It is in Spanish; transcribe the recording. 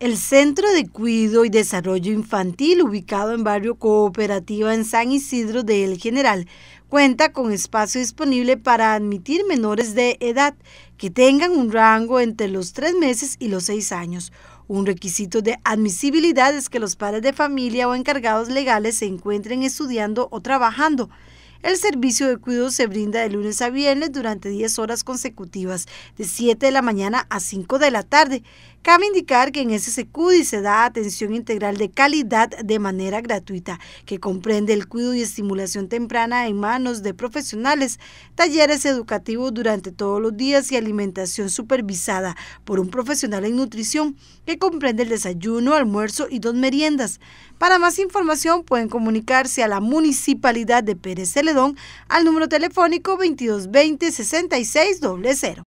El Centro de Cuido y Desarrollo Infantil, ubicado en Barrio Cooperativa en San Isidro de El General, cuenta con espacio disponible para admitir menores de edad que tengan un rango entre los tres meses y los seis años. Un requisito de admisibilidad es que los padres de familia o encargados legales se encuentren estudiando o trabajando. El servicio de cuidado se brinda de lunes a viernes durante 10 horas consecutivas, de 7 de la mañana a 5 de la tarde. Cabe indicar que en ese SECUDI se da atención integral de calidad de manera gratuita, que comprende el cuidado y estimulación temprana en manos de profesionales, talleres educativos durante todos los días y alimentación supervisada por un profesional en nutrición, que comprende el desayuno, almuerzo y dos meriendas. Para más información pueden comunicarse a la Municipalidad de Pérez don al número telefónico 2220 6600.